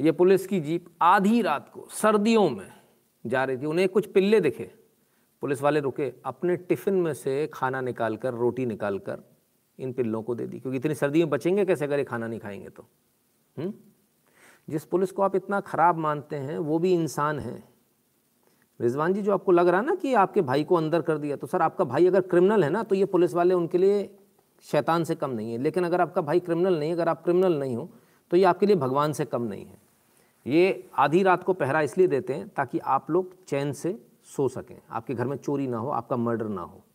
ये पुलिस की जीप आधी रात को सर्दियों में जा रही थी उन्हें कुछ पिल्ले दिखे पुलिस वाले रुके अपने टिफ़िन में से खाना निकाल कर रोटी निकाल कर इन पिल्लों को दे दी क्योंकि इतनी सर्दी में बचेंगे कैसे अगर ये खाना नहीं खाएंगे तो हुँ? जिस पुलिस को आप इतना ख़राब मानते हैं वो भी इंसान है रिजवान जी जो आपको लग रहा ना कि आपके भाई को अंदर कर दिया तो सर आपका भाई अगर क्रिमिनल है ना तो ये पुलिस वाले उनके लिए शैतान से कम नहीं है लेकिन अगर आपका भाई क्रिमिनल नहीं है अगर आप क्रिमिनल नहीं हो तो ये आपके लिए भगवान से कम नहीं है ये आधी रात को पहरा इसलिए देते हैं ताकि आप लोग चैन से सो सकें आपके घर में चोरी ना हो आपका मर्डर ना हो